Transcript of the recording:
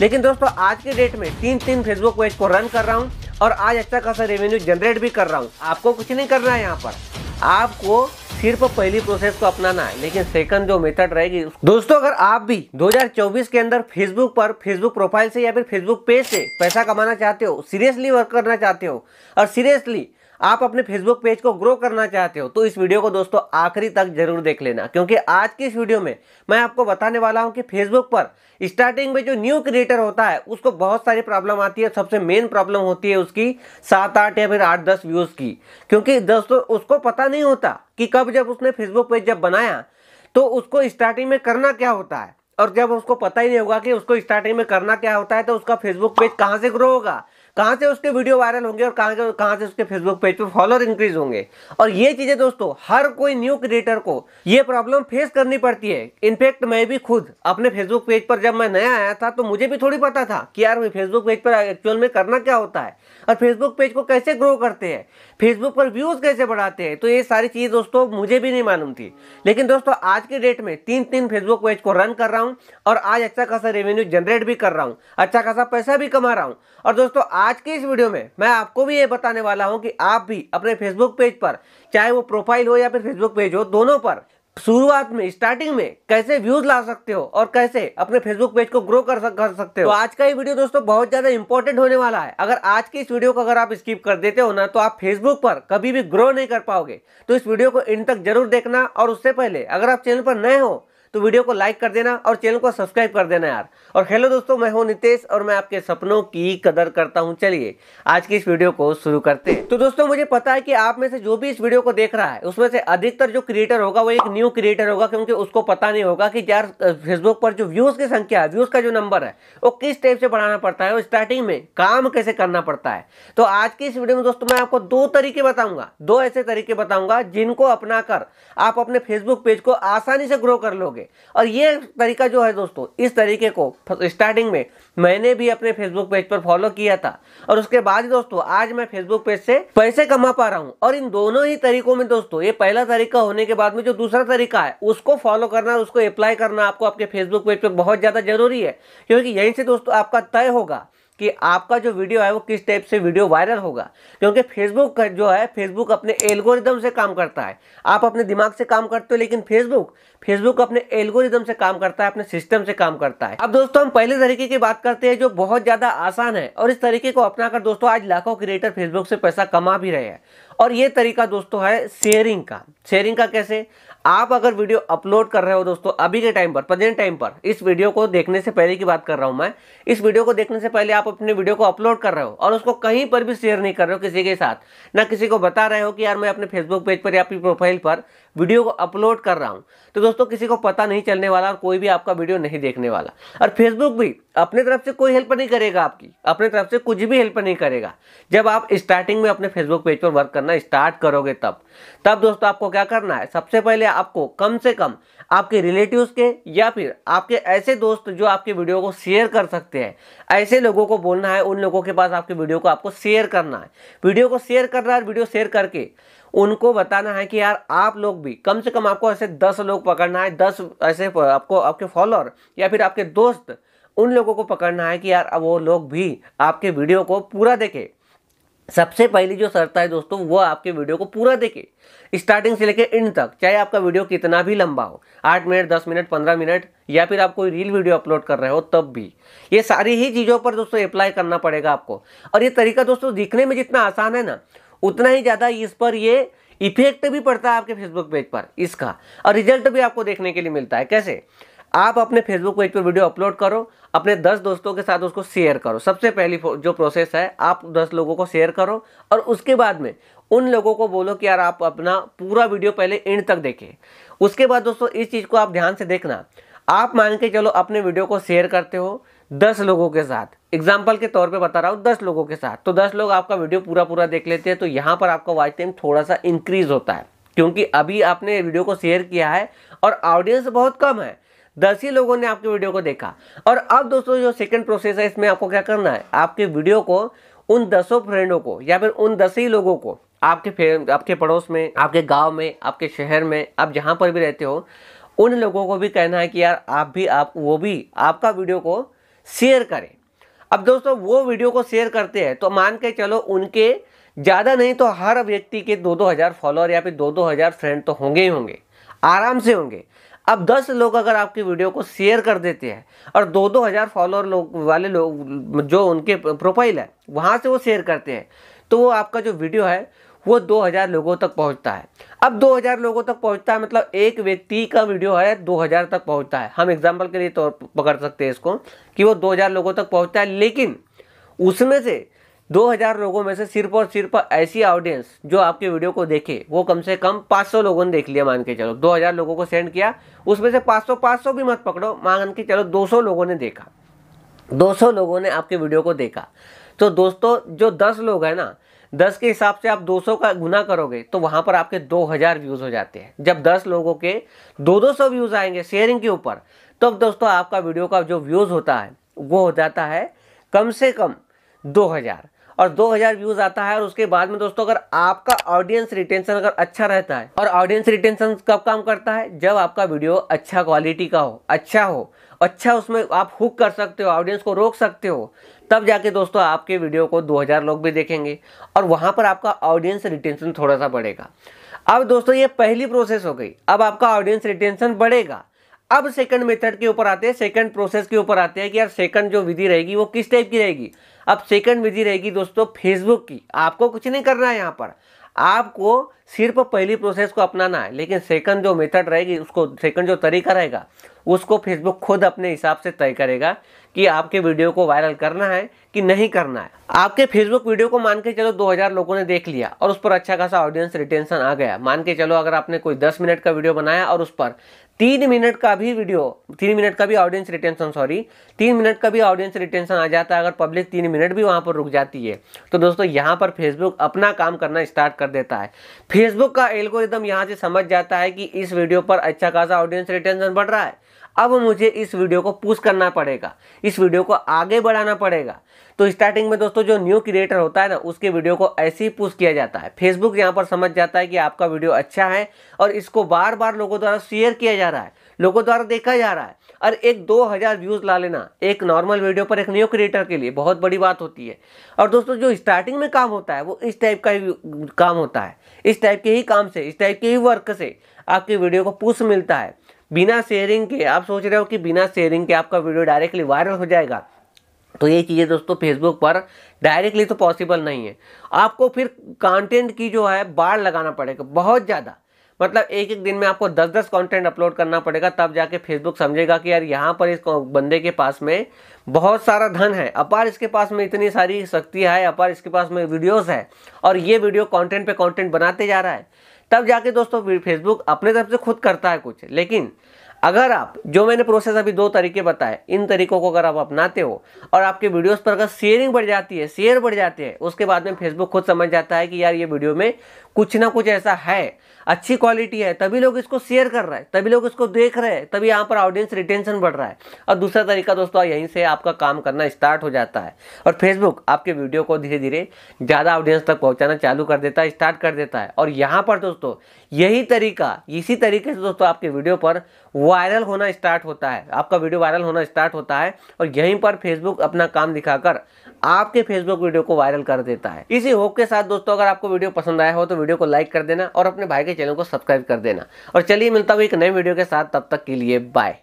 लेकिन दोस्तों आज के डेट में तीन तीन फेसबुक पेज को रन कर रहा हूँ और आज अच्छा खासा रेवेन्यू जनरेट भी कर रहा हूँ आपको कुछ नहीं करना है यहाँ पर आपको सिर्फ पहली प्रोसेस को अपनाना है लेकिन सेकंड जो मेथड रहेगी दोस्तों अगर आप भी 2024 के अंदर फेसबुक पर फेसबुक प्रोफाइल से या फिर फेसबुक पेज से पैसा कमाना चाहते हो सीरियसली वर्क करना चाहते हो और सीरियसली आप अपने फेसबुक पेज को ग्रो करना चाहते हो तो इस वीडियो को दोस्तों आखिरी तक जरूर देख लेना क्योंकि आज की इस वीडियो में मैं आपको बताने वाला हूं कि फेसबुक पर स्टार्टिंग में जो न्यू क्रिएटर होता है उसको बहुत सारी प्रॉब्लम आती है सबसे मेन प्रॉब्लम होती है उसकी सात आठ या फिर आठ दस व्यूज़ की क्योंकि दोस्तों उसको पता नहीं होता कि कब जब उसने फेसबुक पेज जब बनाया तो उसको स्टार्टिंग में करना क्या होता है और जब उसको पता ही नहीं होगा कि उसको स्टार्टिंग में करना क्या होता है तो उसका फेसबुक पेज कहाँ से ग्रो होगा कहाँ से उसके वीडियो वायरल होंगे और कहाँ कहाँ से उसके फेसबुक पेज पे फॉलोअर इंक्रीज होंगे और ये चीज़ें दोस्तों हर कोई न्यू क्रिएटर को ये प्रॉब्लम फेस करनी पड़ती है इनफैक्ट मैं भी खुद अपने फेसबुक पेज पर जब मैं नया आया था तो मुझे भी थोड़ी पता था कि यार फेसबुक पेज पर एक्चुअल में करना क्या होता है और फेसबुक पेज को कैसे ग्रो करते हैं फेसबुक पर व्यूज़ कैसे बढ़ाते हैं तो ये सारी चीज़ दोस्तों मुझे भी नहीं मालूम थी लेकिन दोस्तों आज के डेट में तीन तीन फेसबुक पेज को रन कर रहा हूँ और आज अच्छा खासा रेवेन्यू जनरेट भी कर रहा हूँ अच्छा खासा पैसा भी कमा रहा हूँ और दोस्तों आज आज के इस वीडियो में मैं आपको भी ये बताने वाला हूँ कि आप भी अपने फेसबुक पेज पर चाहे वो प्रोफाइल हो या फिर फेसबुक पेज हो दोनों पर शुरुआत में स्टार्टिंग में कैसे व्यूज ला सकते हो और कैसे अपने फेसबुक पेज को ग्रो कर, सक, कर सकते हो तो आज का ये वीडियो दोस्तों बहुत ज्यादा इंपॉर्टेंट होने वाला है अगर आज की इस वीडियो को अगर आप स्किप कर देते हो ना तो आप फेसबुक पर कभी भी ग्रो नहीं कर पाओगे तो इस वीडियो को इन तक जरूर देखना और उससे पहले अगर आप चैनल पर नए हो तो वीडियो को लाइक कर देना और चैनल को सब्सक्राइब कर देना यार और हेलो दोस्तों मैं हूं नितेश और मैं आपके सपनों की कदर करता हूं चलिए आज की इस वीडियो को शुरू करते हैं तो दोस्तों मुझे पता है कि आप में से जो भी इस वीडियो को देख रहा है उसमें से अधिकतर जो क्रिएटर होगा वो एक न्यू क्रिएटर होगा क्योंकि उसको पता नहीं होगा कि यार फेसबुक पर जो व्यूज की संख्या है व्यूज का जो नंबर है वो किस टाइप से बढ़ाना पड़ता है स्टार्टिंग में काम कैसे करना पड़ता है तो आज की इस वीडियो में दोस्तों मैं आपको दो तरीके बताऊंगा दो ऐसे तरीके बताऊंगा जिनको अपना आप अपने फेसबुक पेज को आसानी से ग्रो कर लोगे पे और ये तरीका जो है दोस्तों इस तरीके को स्टार्टिंग में मैंने भी अपने फेसबुक पेज पर फॉलो किया था और उसके बाद दोस्तों आज मैं फेसबुक पेज से पैसे कमा पा रहा हूँ और इन दोनों ही तरीकों में दोस्तों ये पहला तरीका होने के बाद में जो दूसरा तरीका है उसको फॉलो करना उसको अप्लाई करना आपको आपके फेसबुक पेज पर बहुत ज़्यादा जरूरी है क्योंकि यहीं से दोस्तों आपका तय होगा कि आपका जो वीडियो है वो किस टाइप से वीडियो वायरल होगा क्योंकि फेसबुक जो है फेसबुक अपने एल्गोरिदम से काम करता है आप अपने दिमाग से काम करते हो लेकिन फेसबुक फेसबुक अपने एल्गोरिदम से काम करता है अपने सिस्टम से काम करता है अब दोस्तों हम पहले तरीके की बात करते हैं जो बहुत ज़्यादा आसान है और इस तरीके को अपनाकर दोस्तों आज लाखों क्रिएटर फेसबुक से पैसा कमा भी रहे हैं और ये तरीका दोस्तों है शेयरिंग का शेयरिंग का कैसे आप अगर वीडियो अपलोड कर रहे हो दोस्तों अभी के टाइम पर प्रेजेंट टाइम पर इस वीडियो को देखने से पहले की बात कर रहा हूं मैं इस वीडियो को देखने से पहले आप अपने वीडियो को अपलोड कर रहे हो और उसको कहीं पर भी शेयर नहीं कर रहे हो किसी के साथ ना किसी को बता रहे हो कि यार मैं अपने फेसबुक पेज पर या अपनी प्रोफाइल पर वीडियो को अपलोड कर रहा हूँ तो दोस्तों किसी को पता नहीं चलने वाला और कोई भी आपका वीडियो नहीं देखने वाला और फेसबुक भी अपने तरफ से कोई हेल्प नहीं करेगा आपकी अपने तरफ से कुछ भी हेल्प नहीं करेगा जब आप स्टार्टिंग में अपने फेसबुक पेज पर वर्क करना स्टार्ट करोगे तब तब दोस्तों आपको क्या करना है सबसे पहले आपको कम से कम आपके रिलेटिव्स के या फिर आपके ऐसे दोस्त जो आपके वीडियो को शेयर कर सकते हैं ऐसे लोगों को बोलना है उन लोगों के पास आपके वीडियो को आपको शेयर करना है वीडियो को शेयर करना है वीडियो शेयर करके उनको बताना है कि यार आप लोग भी कम से कम आपको ऐसे दस लोग पकड़ना है दस ऐसे आपको आपके फॉलोअर या फिर आपके दोस्त उन लोगों को पकड़ना है कि यार अब वो लोग भी आपके वीडियो को पूरा देखें सबसे पहली जो शर्त है दोस्तों वो आपके वीडियो को पूरा देखे स्टार्टिंग से लेके एंड तक चाहे आपका वीडियो कितना भी लंबा हो आठ मिनट दस मिनट पंद्रह मिनट या फिर आप कोई रील वीडियो अपलोड कर रहे हो तब भी ये सारी ही चीज़ों पर दोस्तों अप्लाई करना पड़ेगा आपको और ये तरीका दोस्तों दिखने में जितना आसान है ना उतना ही ज़्यादा इस पर ये इफेक्ट भी पड़ता है आपके फेसबुक पेज पर इसका और रिजल्ट भी आपको देखने के लिए मिलता है कैसे आप अपने फेसबुक पेज पर वीडियो अपलोड करो अपने दस दोस्तों के साथ उसको शेयर करो सबसे पहली जो प्रोसेस है आप दस लोगों को शेयर करो और उसके बाद में उन लोगों को बोलो कि यार आप अपना पूरा वीडियो पहले एंड तक देखें उसके बाद दोस्तों इस चीज़ को आप ध्यान से देखना आप मान के चलो अपने वीडियो को शेयर करते हो दस लोगों के साथ एग्जाम्पल के तौर पे बता रहा हूँ दस लोगों के साथ तो दस लोग आपका वीडियो पूरा पूरा देख लेते हैं तो यहाँ पर आपका वॉच टाइम थोड़ा सा इंक्रीज होता है क्योंकि अभी आपने वीडियो को शेयर किया है और ऑडियंस बहुत कम है दस ही लोगों ने आपके वीडियो को देखा और अब दोस्तों जो सेकंड प्रोसेस है इसमें आपको क्या करना है आपके वीडियो को उन दसों फ्रेंडों को या फिर उन दस ही लोगों को आपके फ्रेंड आपके पड़ोस में आपके गांव में आपके शहर में आप जहां पर भी रहते हो उन लोगों को भी कहना है कि यार आप भी आप वो भी आपका वीडियो को शेयर करें अब दोस्तों वो वीडियो को शेयर करते हैं तो मान के चलो उनके ज़्यादा नहीं तो हर व्यक्ति के दो दो हज़ार फॉलोअर या फिर दो दो हज़ार फ्रेंड तो होंगे ही होंगे आराम से होंगे अब दस लोग अगर आपकी वीडियो को शेयर कर देते हैं और दो दो हज़ार फॉलोअर लोग वाले लोग जो उनके प्रोफाइल है वहाँ से वो शेयर करते हैं तो वो आपका जो वीडियो है वो 2000 लोगों तक पहुँचता है अब 2000 लोगों तक पहुँचता है मतलब एक व्यक्ति का वीडियो है 2000 तक पहुँचता है हम एग्जाम्पल के लिए तौर तो पकड़ सकते हैं इसको कि वो हज़ार लोगों तक पहुँचता है लेकिन उसमें से 2000 लोगों में से सिर्फ और सिर्फ ऐसी ऑडियंस जो आपके वीडियो को देखे वो कम से कम 500 लोगों ने देख लिया मान के चलो 2000 लोगों को सेंड किया उसमें से 500 500 भी मत पकड़ो मान के चलो 200 लोगों ने देखा 200 लोगों ने आपके वीडियो को देखा तो दोस्तों जो 10 लोग हैं ना दस के हिसाब से आप 200 का गुना करोगे तो वहाँ पर आपके 2000 व्यूज़ हो जाते हैं जब 10 लोगों के दो दो सौ व्यूज़ आएंगे शेयरिंग के ऊपर तब तो दोस्तों आपका वीडियो का जो व्यूज़ होता है वो हो जाता है कम से कम दो हजार और 2000 व्यूज आता है और उसके बाद में दोस्तों अगर आपका ऑडियंस रिटेंशन अगर अच्छा रहता है और ऑडियंस रिटेंशन कब काम करता है जब आपका वीडियो अच्छा क्वालिटी का हो अच्छा हो अच्छा उसमें आप हुक कर सकते हो ऑडियंस को रोक सकते हो तब जाके दोस्तों आपके वीडियो को 2000 लोग भी देखेंगे और वहाँ पर आपका ऑडियंस रिटेंशन थोड़ा सा बढ़ेगा अब दोस्तों ये पहली प्रोसेस हो गई अब आपका ऑडियंस रिटेंशन बढ़ेगा अब सेकंड मेथड के ऊपर आते हैं सेकंड प्रोसेस के ऊपर आते हैं कि यार सेकंड जो विधि रहेगी वो किस टाइप की रहेगी अब सेकंड विधि रहेगी दोस्तों फेसबुक की आपको कुछ नहीं करना है यहाँ पर आपको सिर्फ पहली प्रोसेस को अपनाना है लेकिन सेकंड जो मेथड रहेगी उसको सेकंड जो तरीका रहेगा उसको फेसबुक खुद अपने हिसाब से तय करेगा कि आपके वीडियो को वायरल करना है कि नहीं करना है आपके फेसबुक वीडियो को मान के चलो 2000 लोगों ने देख लिया और उस पर अच्छा खासा ऑडियंस रिटेंशन आ गया मान के चलो अगर आपने कोई 10 मिनट का वीडियो बनाया और उस पर तीन मिनट का भी वीडियो तीन मिनट का भी ऑडियंस रिटेंशन सॉरी तीन मिनट का भी ऑडियंस रिटेंशन आ जाता है अगर पब्लिक तीन मिनट भी वहां पर रुक जाती है तो दोस्तों यहाँ पर फेसबुक अपना काम करना स्टार्ट कर देता है फेसबुक का एल्गोरिदम यहाँ से समझ जाता है कि इस वीडियो पर अच्छा खासा ऑडियंस रिटेंशन बढ़ रहा है अब मुझे इस वीडियो को पुश करना पड़ेगा इस वीडियो को आगे बढ़ाना पड़ेगा तो स्टार्टिंग में दोस्तों जो न्यू क्रिएटर होता है ना उसके वीडियो को ऐसे ही पुश किया जाता है फेसबुक यहाँ पर समझ जाता है कि आपका वीडियो अच्छा है और इसको बार बार लोगों द्वारा शेयर किया जा रहा है लोगों द्वारा देखा जा रहा है और एक दो हज़ार व्यूज़ ला लेना एक नॉर्मल वीडियो पर एक न्यू क्रिएटर के लिए बहुत बड़ी बात होती है और दोस्तों जो स्टार्टिंग में काम होता है वो इस टाइप का ही काम होता है इस टाइप के ही काम से इस टाइप के ही वर्क से आपके वीडियो को पुश मिलता है बिना शेयरिंग के आप सोच रहे हो कि बिना शेयरिंग के आपका वीडियो डायरेक्टली वायरल हो जाएगा तो ये चीज़ें दोस्तों फेसबुक पर डायरेक्टली तो पॉसिबल नहीं है आपको फिर कंटेंट की जो है बाढ़ लगाना पड़ेगा बहुत ज़्यादा मतलब एक एक दिन में आपको दस दस कंटेंट अपलोड करना पड़ेगा तब जाके फेसबुक समझेगा कि यार यहाँ पर इस बंदे के पास में बहुत सारा धन है अपार इसके पास में इतनी सारी शक्ति है अपार इसके पास में वीडियोस है और ये वीडियो कंटेंट पे कंटेंट बनाते जा रहा है तब जाके दोस्तों फिर फेसबुक अपने तरफ से खुद करता है कुछ लेकिन अगर आप जो मैंने प्रोसेस अभी दो तरीके बताए इन तरीकों को अगर आप अपनाते हो और आपके वीडियोस पर अगर शेयरिंग बढ़ जाती है शेयर बढ़ जाते हैं उसके बाद में फेसबुक खुद समझ जाता है कि यार ये वीडियो में कुछ ना कुछ ऐसा है अच्छी क्वालिटी है तभी लोग इसको शेयर कर रहे हैं तभी लोग इसको देख रहे हैं तभी यहाँ पर ऑडियंस रिटेंशन बढ़ रहा है और दूसरा तरीका दोस्तों यहीं से आपका काम करना स्टार्ट हो जाता है और फेसबुक आपके वीडियो को धीरे धीरे ज़्यादा ऑडियंस तक पहुँचाना चालू कर देता है स्टार्ट कर देता है और यहाँ पर दोस्तों यही तरीका इसी तरीके से दोस्तों आपके वीडियो पर वायरल होना स्टार्ट होता है आपका वीडियो वायरल होना स्टार्ट होता है और यहीं पर फेसबुक अपना काम दिखाकर आपके फेसबुक वीडियो को वायरल कर देता है इसी होप के साथ दोस्तों अगर आपको वीडियो पसंद आया हो तो वीडियो को लाइक कर देना और अपने भाई के चैनल को सब्सक्राइब कर देना और चलिए मिलता हूँ एक नए वीडियो के साथ तब तक के लिए बाय